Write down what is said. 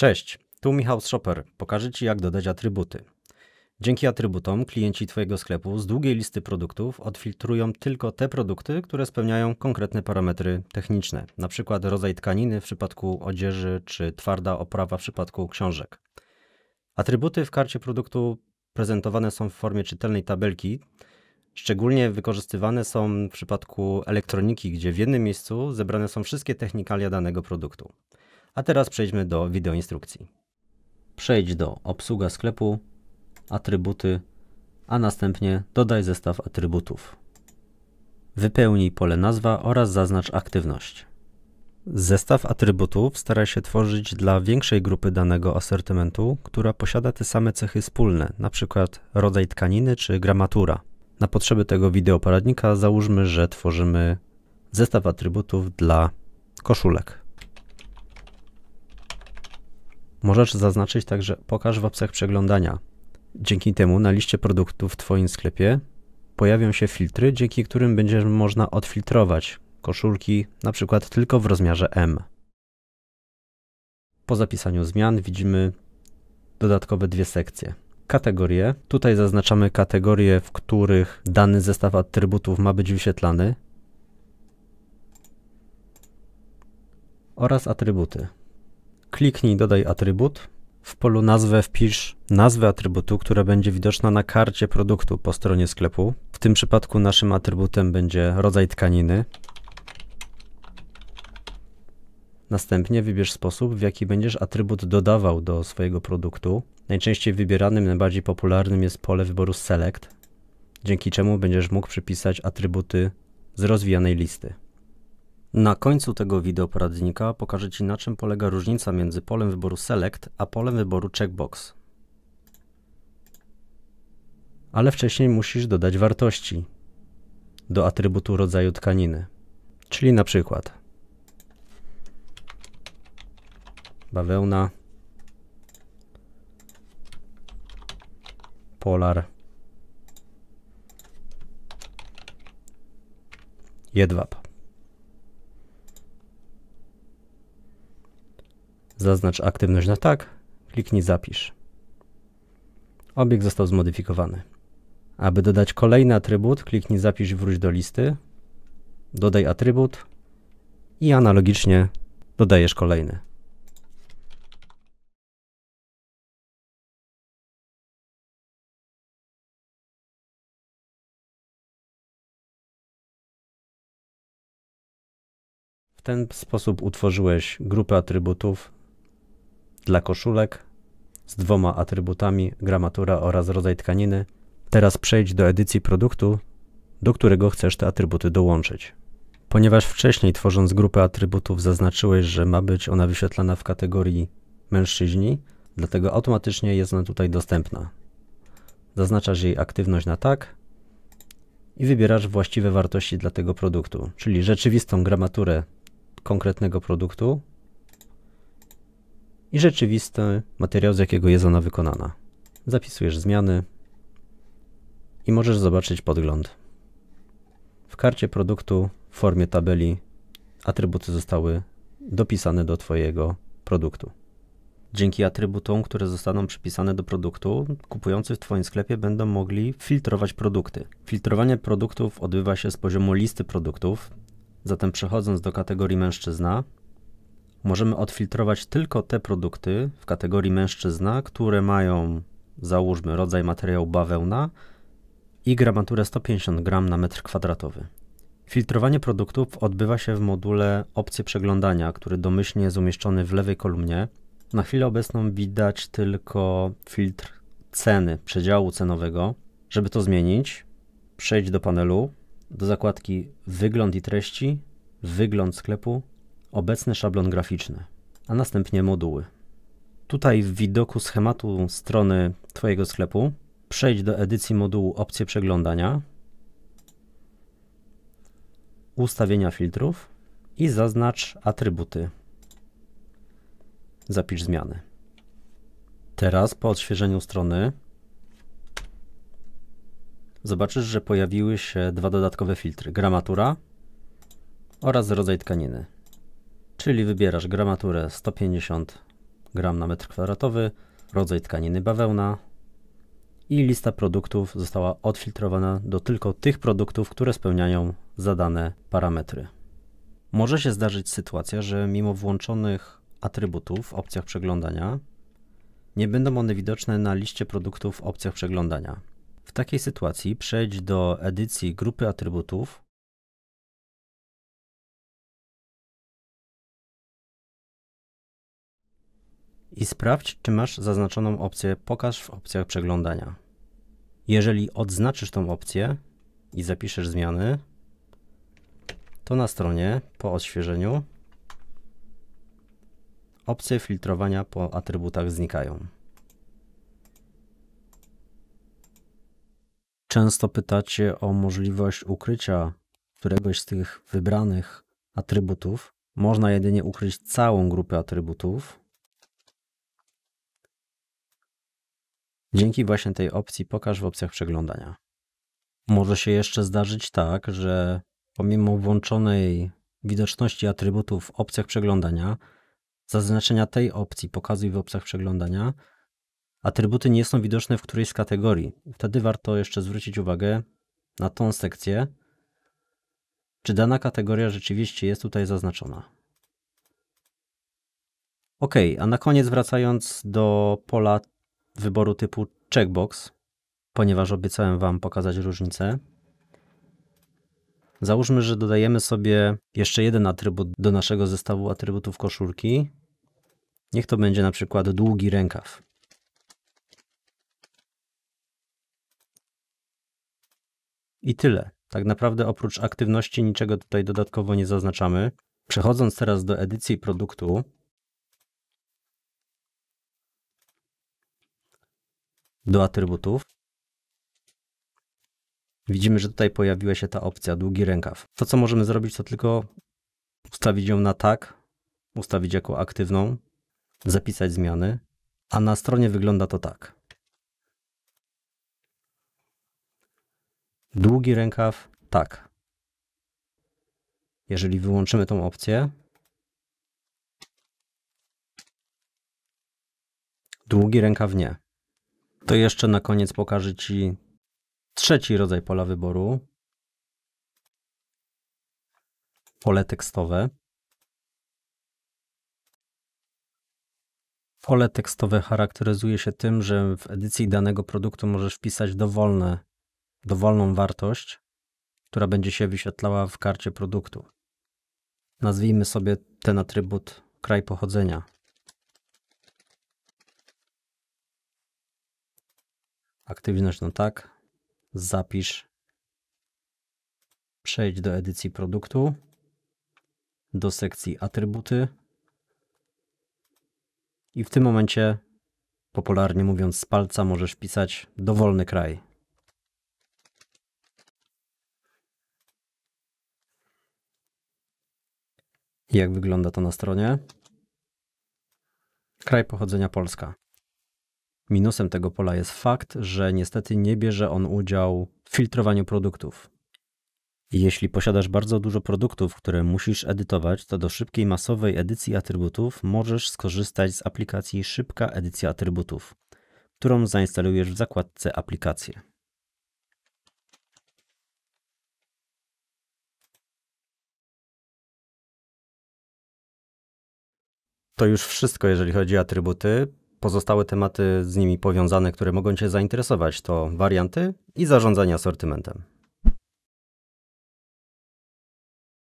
Cześć, tu Michał Shopper. Pokażę Ci, jak dodać atrybuty. Dzięki atrybutom klienci Twojego sklepu z długiej listy produktów odfiltrują tylko te produkty, które spełniają konkretne parametry techniczne, np. rodzaj tkaniny w przypadku odzieży czy twarda oprawa w przypadku książek. Atrybuty w karcie produktu prezentowane są w formie czytelnej tabelki. Szczególnie wykorzystywane są w przypadku elektroniki, gdzie w jednym miejscu zebrane są wszystkie technikalia danego produktu. A teraz przejdźmy do wideoinstrukcji. Przejdź do obsługa sklepu, atrybuty, a następnie dodaj zestaw atrybutów. Wypełnij pole nazwa oraz zaznacz aktywność. Zestaw atrybutów stara się tworzyć dla większej grupy danego asortymentu, która posiada te same cechy wspólne, np. rodzaj tkaniny czy gramatura. Na potrzeby tego wideoporadnika załóżmy, że tworzymy zestaw atrybutów dla koszulek. Możesz zaznaczyć także pokaż w opcjach przeglądania. Dzięki temu na liście produktów w Twoim sklepie pojawią się filtry, dzięki którym będzie można odfiltrować koszulki, na przykład tylko w rozmiarze M. Po zapisaniu zmian widzimy dodatkowe dwie sekcje. Kategorie. Tutaj zaznaczamy kategorie, w których dany zestaw atrybutów ma być wyświetlany oraz atrybuty. Kliknij Dodaj atrybut. W polu nazwę wpisz nazwę atrybutu, która będzie widoczna na karcie produktu po stronie sklepu. W tym przypadku naszym atrybutem będzie rodzaj tkaniny. Następnie wybierz sposób, w jaki będziesz atrybut dodawał do swojego produktu. Najczęściej wybieranym, najbardziej popularnym jest pole wyboru Select, dzięki czemu będziesz mógł przypisać atrybuty z rozwijanej listy. Na końcu tego wideoporadnika pokażę Ci na czym polega różnica między polem wyboru Select a polem wyboru Checkbox. Ale wcześniej musisz dodać wartości do atrybutu rodzaju tkaniny. Czyli na przykład bawełna, polar, jedwab. Zaznacz aktywność na tak, kliknij zapisz. Obiekt został zmodyfikowany. Aby dodać kolejny atrybut, kliknij zapisz i wróć do listy. Dodaj atrybut i analogicznie dodajesz kolejny. W ten sposób utworzyłeś grupę atrybutów dla koszulek z dwoma atrybutami, gramatura oraz rodzaj tkaniny. Teraz przejdź do edycji produktu, do którego chcesz te atrybuty dołączyć. Ponieważ wcześniej tworząc grupę atrybutów zaznaczyłeś, że ma być ona wyświetlana w kategorii mężczyźni, dlatego automatycznie jest ona tutaj dostępna. Zaznaczasz jej aktywność na tak i wybierasz właściwe wartości dla tego produktu, czyli rzeczywistą gramaturę konkretnego produktu i rzeczywisty materiał, z jakiego jest ona wykonana. Zapisujesz zmiany i możesz zobaczyć podgląd. W karcie produktu w formie tabeli atrybuty zostały dopisane do Twojego produktu. Dzięki atrybutom, które zostaną przypisane do produktu, kupujący w Twoim sklepie będą mogli filtrować produkty. Filtrowanie produktów odbywa się z poziomu listy produktów, zatem przechodząc do kategorii mężczyzna, możemy odfiltrować tylko te produkty w kategorii mężczyzna, które mają, załóżmy, rodzaj materiału bawełna i gramaturę 150 gram na metr kwadratowy. Filtrowanie produktów odbywa się w module opcje przeglądania, który domyślnie jest umieszczony w lewej kolumnie. Na chwilę obecną widać tylko filtr ceny, przedziału cenowego. Żeby to zmienić, przejdź do panelu, do zakładki wygląd i treści, wygląd sklepu, obecny szablon graficzny, a następnie moduły. Tutaj w widoku schematu strony Twojego sklepu przejdź do edycji modułu opcje przeglądania, ustawienia filtrów i zaznacz atrybuty. Zapisz zmiany. Teraz po odświeżeniu strony zobaczysz, że pojawiły się dwa dodatkowe filtry, gramatura oraz rodzaj tkaniny. Czyli wybierasz gramaturę 150 gram na metr kwadratowy, rodzaj tkaniny bawełna i lista produktów została odfiltrowana do tylko tych produktów, które spełniają zadane parametry. Może się zdarzyć sytuacja, że mimo włączonych atrybutów w opcjach przeglądania nie będą one widoczne na liście produktów w opcjach przeglądania. W takiej sytuacji przejdź do edycji grupy atrybutów i sprawdź, czy masz zaznaczoną opcję Pokaż w opcjach przeglądania. Jeżeli odznaczysz tą opcję i zapiszesz zmiany, to na stronie po odświeżeniu opcje filtrowania po atrybutach znikają. Często pytacie o możliwość ukrycia któregoś z tych wybranych atrybutów. Można jedynie ukryć całą grupę atrybutów, Dzięki właśnie tej opcji pokaż w opcjach przeglądania. Może się jeszcze zdarzyć tak, że pomimo włączonej widoczności atrybutów w opcjach przeglądania, zaznaczenia tej opcji pokazuj w opcjach przeglądania, atrybuty nie są widoczne w którejś z kategorii. Wtedy warto jeszcze zwrócić uwagę na tą sekcję, czy dana kategoria rzeczywiście jest tutaj zaznaczona. OK, a na koniec wracając do pola wyboru typu checkbox, ponieważ obiecałem Wam pokazać różnicę. Załóżmy, że dodajemy sobie jeszcze jeden atrybut do naszego zestawu atrybutów koszulki. Niech to będzie na przykład długi rękaw. I tyle. Tak naprawdę oprócz aktywności niczego tutaj dodatkowo nie zaznaczamy. Przechodząc teraz do edycji produktu, do atrybutów, widzimy, że tutaj pojawiła się ta opcja długi rękaw. To, co możemy zrobić, to tylko ustawić ją na tak, ustawić jako aktywną, zapisać zmiany, a na stronie wygląda to tak. Długi rękaw, tak. Jeżeli wyłączymy tą opcję, długi rękaw nie. To jeszcze na koniec pokażę Ci trzeci rodzaj pola wyboru. Pole tekstowe. Pole tekstowe charakteryzuje się tym, że w edycji danego produktu możesz wpisać dowolne, dowolną wartość, która będzie się wyświetlała w karcie produktu. Nazwijmy sobie ten atrybut kraj pochodzenia. aktywność no tak, zapisz, przejdź do edycji produktu, do sekcji atrybuty i w tym momencie, popularnie mówiąc z palca, możesz wpisać dowolny kraj. Jak wygląda to na stronie? Kraj pochodzenia Polska. Minusem tego pola jest fakt, że niestety nie bierze on udziału w filtrowaniu produktów. Jeśli posiadasz bardzo dużo produktów, które musisz edytować, to do szybkiej masowej edycji atrybutów możesz skorzystać z aplikacji Szybka Edycja Atrybutów, którą zainstalujesz w zakładce Aplikacje. To już wszystko, jeżeli chodzi o atrybuty pozostałe tematy z nimi powiązane, które mogą Cię zainteresować, to warianty i zarządzanie asortymentem.